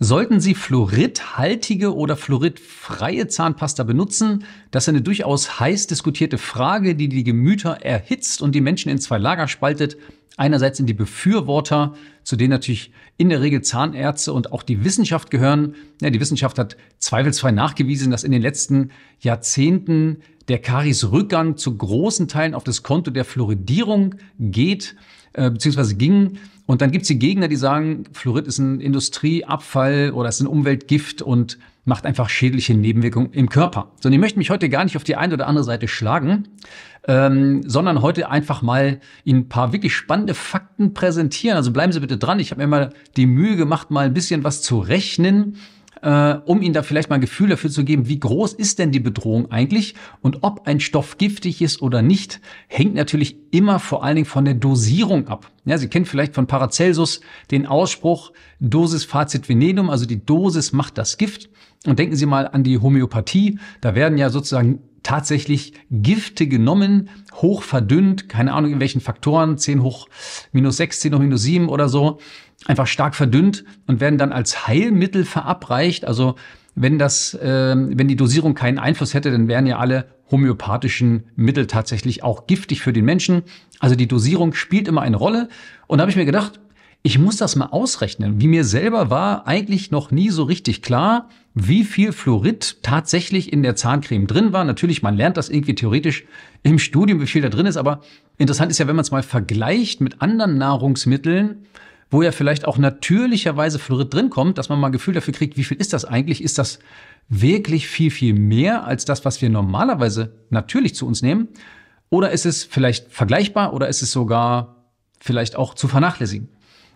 Sollten Sie fluoridhaltige oder fluoridfreie Zahnpasta benutzen? Das ist eine durchaus heiß diskutierte Frage, die die Gemüter erhitzt und die Menschen in zwei Lager spaltet. Einerseits sind die Befürworter, zu denen natürlich in der Regel Zahnärzte und auch die Wissenschaft gehören. Ja, die Wissenschaft hat zweifelsfrei nachgewiesen, dass in den letzten Jahrzehnten der Karies-Rückgang zu großen Teilen auf das Konto der Fluoridierung geht, äh, beziehungsweise ging. Und dann gibt es die Gegner, die sagen, Fluorid ist ein Industrieabfall oder ist ein Umweltgift und macht einfach schädliche Nebenwirkungen im Körper. So, und ich möchte mich heute gar nicht auf die eine oder andere Seite schlagen, ähm, sondern heute einfach mal Ihnen ein paar wirklich spannende Fakten präsentieren. Also bleiben Sie bitte dran. Ich habe mir mal die Mühe gemacht, mal ein bisschen was zu rechnen äh, um ihnen da vielleicht mal ein Gefühl dafür zu geben, wie groß ist denn die Bedrohung eigentlich und ob ein Stoff giftig ist oder nicht, hängt natürlich immer vor allen Dingen von der Dosierung ab. Ja, Sie kennen vielleicht von Paracelsus den Ausspruch Dosis Fazit Venenum, also die Dosis macht das Gift. Und denken Sie mal an die Homöopathie. Da werden ja sozusagen tatsächlich Gifte genommen, hoch verdünnt, keine Ahnung in welchen Faktoren, 10 hoch minus 6, 10 hoch minus 7 oder so einfach stark verdünnt und werden dann als Heilmittel verabreicht. Also wenn das, äh, wenn die Dosierung keinen Einfluss hätte, dann wären ja alle homöopathischen Mittel tatsächlich auch giftig für den Menschen. Also die Dosierung spielt immer eine Rolle. Und da habe ich mir gedacht, ich muss das mal ausrechnen. Wie mir selber war eigentlich noch nie so richtig klar, wie viel Fluorid tatsächlich in der Zahncreme drin war. Natürlich, man lernt das irgendwie theoretisch im Studium, wie viel da drin ist. Aber interessant ist ja, wenn man es mal vergleicht mit anderen Nahrungsmitteln, wo ja vielleicht auch natürlicherweise Fluorid drin kommt, dass man mal ein Gefühl dafür kriegt, wie viel ist das eigentlich? Ist das wirklich viel, viel mehr als das, was wir normalerweise natürlich zu uns nehmen? Oder ist es vielleicht vergleichbar oder ist es sogar vielleicht auch zu vernachlässigen?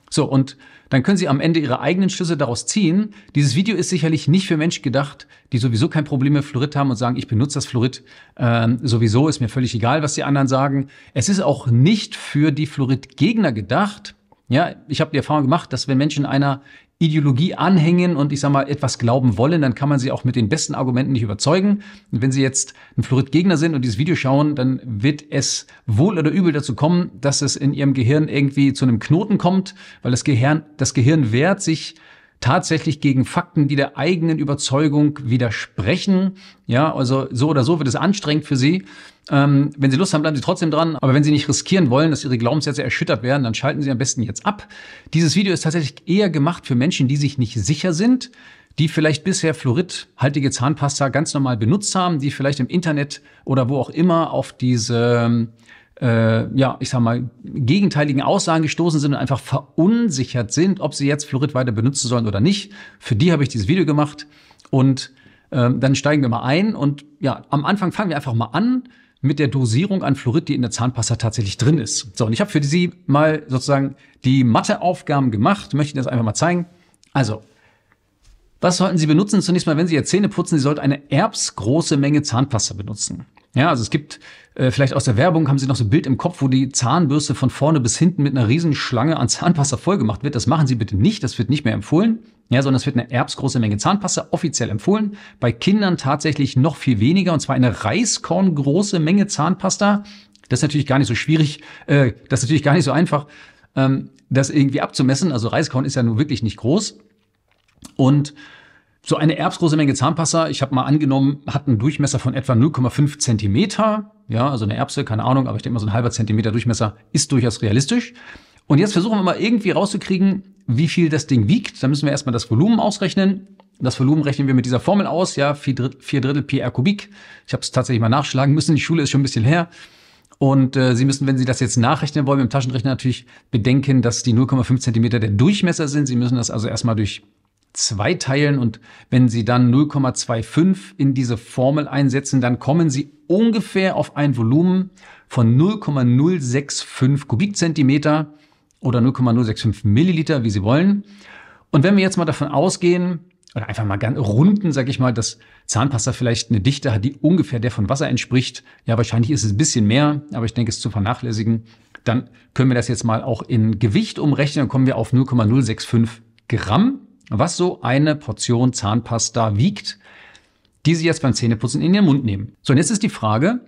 So, und dann können Sie am Ende Ihre eigenen Schlüsse daraus ziehen. Dieses Video ist sicherlich nicht für Menschen gedacht, die sowieso kein Problem mit Fluorid haben und sagen, ich benutze das Fluorid ähm, sowieso, ist mir völlig egal, was die anderen sagen. Es ist auch nicht für die Fluoridgegner gedacht, ja, ich habe die Erfahrung gemacht, dass wenn Menschen einer Ideologie anhängen und ich sag mal etwas glauben wollen, dann kann man sie auch mit den besten Argumenten nicht überzeugen. Und wenn sie jetzt ein Florid gegner sind und dieses Video schauen, dann wird es wohl oder übel dazu kommen, dass es in ihrem Gehirn irgendwie zu einem Knoten kommt, weil das Gehirn, das Gehirn wehrt sich tatsächlich gegen Fakten, die der eigenen Überzeugung widersprechen. Ja, also so oder so wird es anstrengend für Sie. Ähm, wenn Sie Lust haben, bleiben Sie trotzdem dran. Aber wenn Sie nicht riskieren wollen, dass Ihre Glaubenssätze erschüttert werden, dann schalten Sie am besten jetzt ab. Dieses Video ist tatsächlich eher gemacht für Menschen, die sich nicht sicher sind, die vielleicht bisher fluoridhaltige Zahnpasta ganz normal benutzt haben, die vielleicht im Internet oder wo auch immer auf diese ähm, äh, ja, ich sag mal, gegenteiligen Aussagen gestoßen sind und einfach verunsichert sind, ob sie jetzt Fluorid weiter benutzen sollen oder nicht. Für die habe ich dieses Video gemacht und ähm, dann steigen wir mal ein und ja, am Anfang fangen wir einfach mal an mit der Dosierung an Fluorid, die in der Zahnpasta tatsächlich drin ist. So, und ich habe für Sie mal sozusagen die Matheaufgaben gemacht, möchte Ihnen das einfach mal zeigen. Also, was sollten Sie benutzen? Zunächst mal, wenn Sie Ihr Zähne putzen, Sie sollten eine erbsgroße Menge Zahnpasta benutzen. Ja, also es gibt äh, vielleicht aus der Werbung haben Sie noch so ein Bild im Kopf, wo die Zahnbürste von vorne bis hinten mit einer Riesenschlange an Zahnpasta vollgemacht wird. Das machen Sie bitte nicht, das wird nicht mehr empfohlen. Ja, sondern es wird eine erbsgroße Menge Zahnpasta offiziell empfohlen. Bei Kindern tatsächlich noch viel weniger und zwar eine Reiskorngroße Menge Zahnpasta. Das ist natürlich gar nicht so schwierig, äh, das ist natürlich gar nicht so einfach, ähm, das irgendwie abzumessen. Also Reiskorn ist ja nun wirklich nicht groß und so eine erbsgroße Menge Zahnpasta, ich habe mal angenommen, hat einen Durchmesser von etwa 0,5 Zentimeter. Ja, also eine Erbse, keine Ahnung, aber ich denke mal, so ein halber Zentimeter Durchmesser ist durchaus realistisch. Und jetzt versuchen wir mal irgendwie rauszukriegen, wie viel das Ding wiegt. Da müssen wir erstmal das Volumen ausrechnen. Das Volumen rechnen wir mit dieser Formel aus, ja, 4 Drittel, Drittel PR Kubik. Ich habe es tatsächlich mal nachschlagen müssen, die Schule ist schon ein bisschen her. Und äh, Sie müssen, wenn Sie das jetzt nachrechnen wollen, im Taschenrechner natürlich bedenken, dass die 0,5 Zentimeter der Durchmesser sind. Sie müssen das also erstmal durch zwei teilen und wenn Sie dann 0,25 in diese Formel einsetzen, dann kommen Sie ungefähr auf ein Volumen von 0,065 Kubikzentimeter oder 0,065 Milliliter, wie Sie wollen. Und wenn wir jetzt mal davon ausgehen, oder einfach mal ganz runden, sag ich mal, dass Zahnpasta vielleicht eine Dichte hat, die ungefähr der von Wasser entspricht. Ja, wahrscheinlich ist es ein bisschen mehr, aber ich denke, es ist zu vernachlässigen. Dann können wir das jetzt mal auch in Gewicht umrechnen, dann kommen wir auf 0,065 Gramm was so eine Portion Zahnpasta wiegt, die Sie jetzt beim Zähneputzen in Ihren Mund nehmen. So, und jetzt ist die Frage,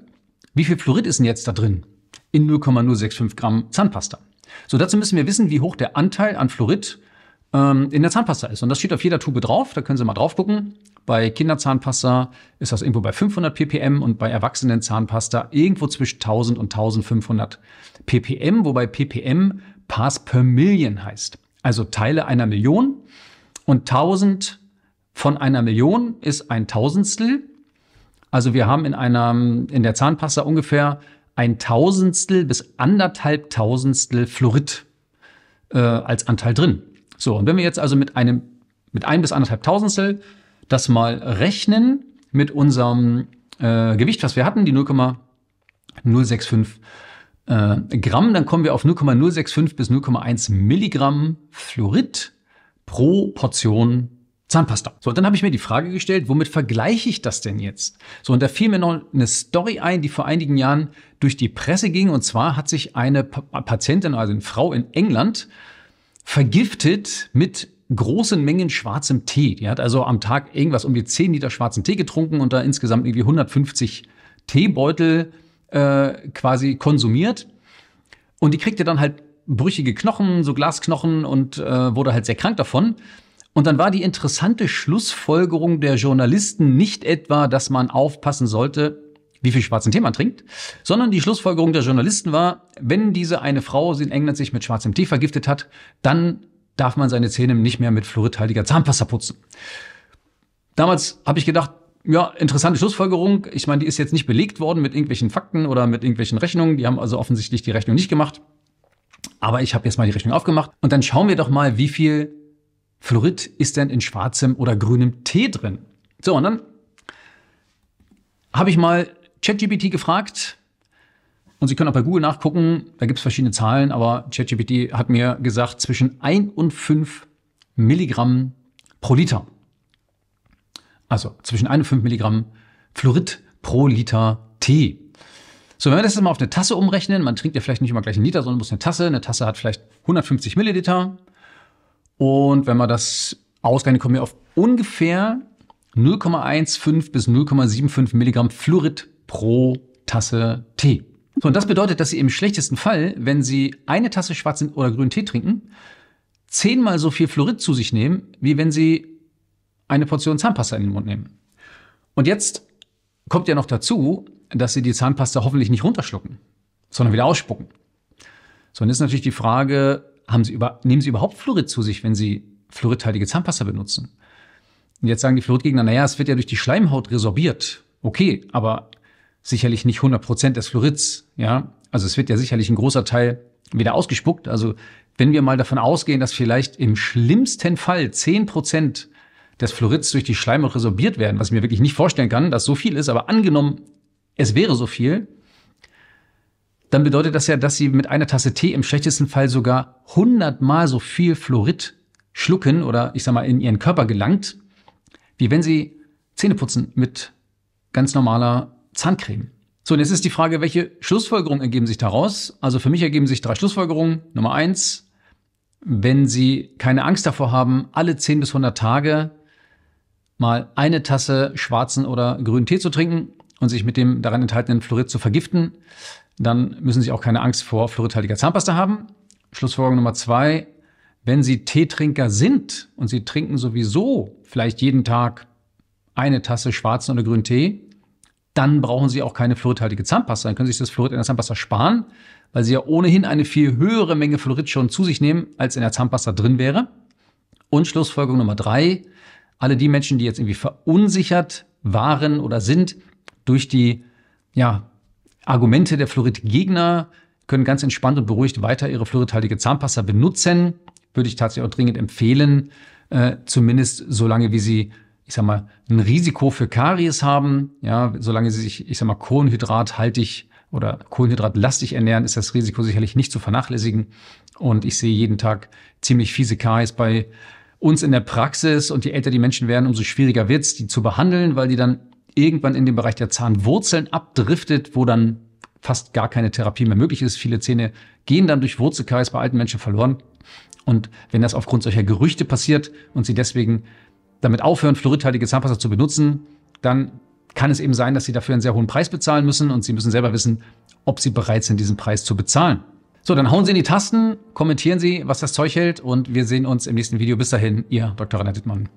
wie viel Fluorid ist denn jetzt da drin? In 0,065 Gramm Zahnpasta. So, dazu müssen wir wissen, wie hoch der Anteil an Fluorid ähm, in der Zahnpasta ist. Und das steht auf jeder Tube drauf, da können Sie mal drauf gucken. Bei Kinderzahnpasta ist das irgendwo bei 500 ppm und bei Erwachsenenzahnpasta irgendwo zwischen 1000 und 1500 ppm, wobei ppm Parts per Million heißt. Also Teile einer Million. Und 1000 von einer Million ist ein Tausendstel. Also wir haben in einer, in der Zahnpasta ungefähr ein Tausendstel bis anderthalb Tausendstel Fluorid äh, als Anteil drin. So, und wenn wir jetzt also mit einem, mit ein bis anderthalb Tausendstel das mal rechnen mit unserem äh, Gewicht, was wir hatten, die 0,065 äh, Gramm, dann kommen wir auf 0,065 bis 0,1 Milligramm Fluorid pro Portion Zahnpasta. So, und dann habe ich mir die Frage gestellt, womit vergleiche ich das denn jetzt? So, und da fiel mir noch eine Story ein, die vor einigen Jahren durch die Presse ging. Und zwar hat sich eine pa Patientin, also eine Frau in England, vergiftet mit großen Mengen schwarzem Tee. Die hat also am Tag irgendwas um die 10 Liter schwarzen Tee getrunken und da insgesamt irgendwie 150 Teebeutel äh, quasi konsumiert. Und die kriegte dann halt brüchige Knochen, so Glasknochen und äh, wurde halt sehr krank davon. Und dann war die interessante Schlussfolgerung der Journalisten nicht etwa, dass man aufpassen sollte, wie viel schwarzen Tee man trinkt, sondern die Schlussfolgerung der Journalisten war, wenn diese eine Frau in England sich mit schwarzem Tee vergiftet hat, dann darf man seine Zähne nicht mehr mit fluoridhaltiger Zahnpasta putzen. Damals habe ich gedacht, ja, interessante Schlussfolgerung. Ich meine, die ist jetzt nicht belegt worden mit irgendwelchen Fakten oder mit irgendwelchen Rechnungen. Die haben also offensichtlich die Rechnung nicht gemacht. Aber ich habe jetzt mal die Rechnung aufgemacht und dann schauen wir doch mal, wie viel Fluorid ist denn in schwarzem oder grünem Tee drin? So, und dann habe ich mal ChatGPT gefragt. Und Sie können auch bei Google nachgucken, da gibt es verschiedene Zahlen, aber ChatGPT hat mir gesagt, zwischen 1 und 5 Milligramm pro Liter. Also zwischen 1 und 5 Milligramm Fluorid pro Liter Tee. So, wenn wir das jetzt mal auf eine Tasse umrechnen, man trinkt ja vielleicht nicht immer gleich einen Liter, sondern muss eine Tasse. Eine Tasse hat vielleicht 150 Milliliter. Und wenn wir das ausrechnet, kommen wir auf ungefähr 0,15 bis 0,75 Milligramm Fluorid pro Tasse Tee. So, und das bedeutet, dass Sie im schlechtesten Fall, wenn Sie eine Tasse schwarzen oder grünen Tee trinken, zehnmal so viel Fluorid zu sich nehmen, wie wenn Sie eine Portion Zahnpasta in den Mund nehmen. Und jetzt kommt ja noch dazu, dass sie die Zahnpasta hoffentlich nicht runterschlucken, sondern wieder ausspucken. So, und ist natürlich die Frage, haben sie über, nehmen sie überhaupt Fluorid zu sich, wenn sie fluoridhaltige Zahnpasta benutzen? Und jetzt sagen die Fluoridgegner, naja, es wird ja durch die Schleimhaut resorbiert. Okay, aber sicherlich nicht 100 Prozent des Fluorids, ja. Also es wird ja sicherlich ein großer Teil wieder ausgespuckt. Also wenn wir mal davon ausgehen, dass vielleicht im schlimmsten Fall 10 Prozent des Fluorids durch die Schleimhaut resorbiert werden, was ich mir wirklich nicht vorstellen kann, dass so viel ist, aber angenommen, es wäre so viel, dann bedeutet das ja, dass sie mit einer Tasse Tee im schlechtesten Fall sogar hundertmal so viel Fluorid schlucken oder ich sag mal in ihren Körper gelangt, wie wenn sie Zähne putzen mit ganz normaler Zahncreme. So, und jetzt ist die Frage, welche Schlussfolgerungen ergeben sich daraus? Also für mich ergeben sich drei Schlussfolgerungen. Nummer eins, wenn Sie keine Angst davor haben, alle 10 bis 100 Tage mal eine Tasse schwarzen oder grünen Tee zu trinken, und sich mit dem daran enthaltenen Fluorid zu vergiften, dann müssen Sie auch keine Angst vor fluoridhaltiger Zahnpasta haben. Schlussfolgerung Nummer zwei, wenn Sie Teetrinker sind und Sie trinken sowieso vielleicht jeden Tag eine Tasse schwarzen oder grünen Tee, dann brauchen Sie auch keine fluoridhaltige Zahnpasta. Dann können Sie sich das Fluorid in der Zahnpasta sparen, weil Sie ja ohnehin eine viel höhere Menge Fluorid schon zu sich nehmen, als in der Zahnpasta drin wäre. Und Schlussfolgerung Nummer drei, alle die Menschen, die jetzt irgendwie verunsichert waren oder sind, durch die ja, Argumente der Fluoridgegner können ganz entspannt und beruhigt weiter ihre fluoridhaltige Zahnpasta benutzen. Würde ich tatsächlich auch dringend empfehlen, äh, zumindest solange wie sie, ich sag mal, ein Risiko für Karies haben. Ja, solange sie sich, ich sag mal, kohlenhydrathaltig oder kohlenhydratlastig ernähren, ist das Risiko sicherlich nicht zu vernachlässigen. Und ich sehe jeden Tag ziemlich fiese Karies bei uns in der Praxis. Und je älter die Menschen werden, umso schwieriger wird es, die zu behandeln, weil die dann irgendwann in den Bereich der Zahnwurzeln abdriftet, wo dann fast gar keine Therapie mehr möglich ist. Viele Zähne gehen dann durch Wurzelkreis bei alten Menschen verloren. Und wenn das aufgrund solcher Gerüchte passiert und sie deswegen damit aufhören, fluoridhaltige Zahnpasta zu benutzen, dann kann es eben sein, dass sie dafür einen sehr hohen Preis bezahlen müssen und sie müssen selber wissen, ob sie bereit sind, diesen Preis zu bezahlen. So, dann hauen Sie in die Tasten, kommentieren Sie, was das Zeug hält und wir sehen uns im nächsten Video. Bis dahin, Ihr Dr. Renat Dittmann.